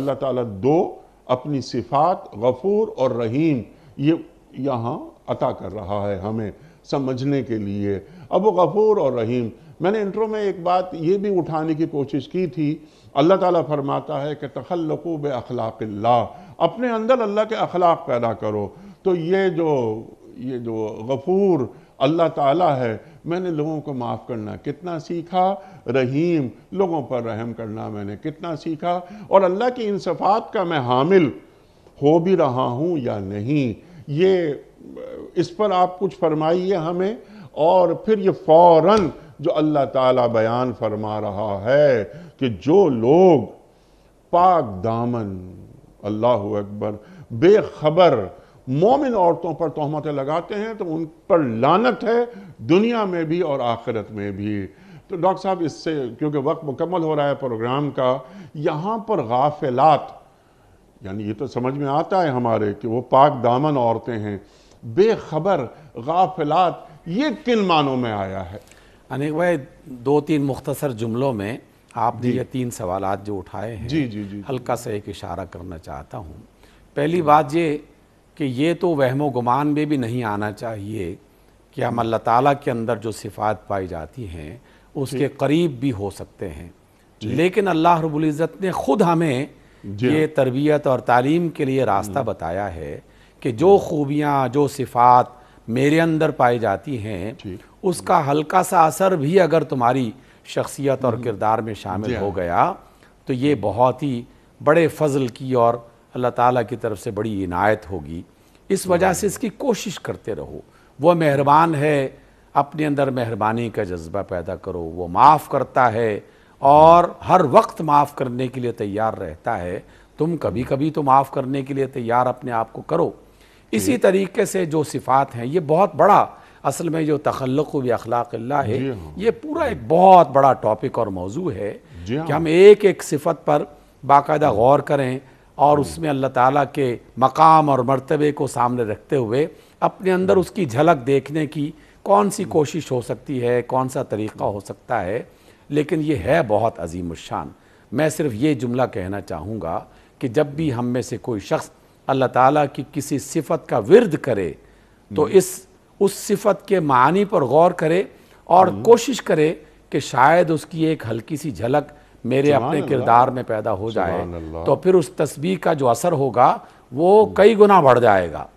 अल्लाह ताला दो अपनी सिफात गफूर और रहीम ये यहाँ अता कर रहा है हमें समझने के लिए अब वो गफूर और रहीम मैंने इंट्रो में एक बात ये भी उठाने की कोशिश की थी अल्लाह ताला फरमाता है कि तखलकू बखलाक़ल्ला अपने अंदर अल्लाह के अखलाक पैदा करो तो ये जो ये जो गफूर अल्लाह ताला है मैंने लोगों को माफ़ करना कितना सीखा रहीम लोगों पर रहम करना मैंने कितना सीखा और अल्लाह की इन सफ़ात का मैं हामिल हो भी रहा हूँ या नहीं ये इस पर आप कुछ फरमाइए हमें और फिर ये फ़ौर जो अल्लाह ताला बयान फरमा रहा है कि जो लोग पाक दामन अल्लाह अकबर बेखबर मोमिन औरतों पर तोहमतें लगाते हैं तो उन पर लानत है दुनिया में भी और आखिरत में भी तो डॉक्टर साहब इससे क्योंकि वक्त मुकम्मल हो रहा है प्रोग्राम का यहाँ पर गाफिलात यानी ये तो समझ में आता है हमारे कि वो पाक दामन औरतें हैं बेखबर गाफिलात ये किन मानों में आया है अनेक भाई दो तीन मुख्तसर जुमलों में आपने ये तीन सवाल जो उठाए हैं जी जी जी हल्का सा एक इशारा करना चाहता हूँ पहली बात ये कि ये तो वहम गुमान में भी नहीं आना चाहिए कि हम अल्लाह ताला के अंदर जो सिफात पाई जाती हैं उसके करीब भी हो सकते हैं लेकिन अल्लाह रबुल्ज़त ने ख़ुद हमें ये तरबियत और तालीम के लिए रास्ता हम्म। बताया है कि जो खूबियाँ जो सिफात मेरे अंदर पाई जाती हैं उसका हल्का सा असर भी अगर तुम्हारी शख्सियत और हम्म। किरदार में शामिल हो हाँ। गया तो ये बहुत ही बड़े फजल की और अल्लाह ताला की तरफ से बड़ी इनायत होगी इस वजह से इसकी कोशिश करते रहो वो मेहरबान है अपने अंदर मेहरबानी का जज्बा पैदा करो वो माफ़ करता है और हर वक्त माफ़ करने के लिए तैयार रहता है तुम कभी कभी तो माफ़ करने के लिए तैयार अपने आप को करो इसी तरीके से जो सिफ़ात हैं ये बहुत बड़ा असल में जो तखल्लुक़ व अखलाकल्ला है हाँ। ये पूरा एक बहुत बड़ा टॉपिक और मौजू है हाँ। कि हम एक एक सिफत पर बाकायदा हाँ। गौर करें और उसमें अल्लाह ताला के मकाम और मर्तबे को सामने रखते हुए अपने अंदर हाँ। उसकी झलक देखने की कौन सी कोशिश हो सकती है कौन सा तरीक़ा हो सकता है लेकिन ये है बहुत अजीम शान मैं सिर्फ ये जुमला कहना चाहूँगा कि जब भी हम में से कोई शख्स अल्लाह ताला की किसी सिफत का विरद करे तो हम्म। इस उस सिफत के मानी पर गौर करे और हम्म। कोशिश करे कि शायद उसकी एक हल्की सी झलक मेरे अपने किरदार में पैदा हो जाए तो फिर उस तस्वीर का जो असर होगा वो कई गुना बढ़ जाएगा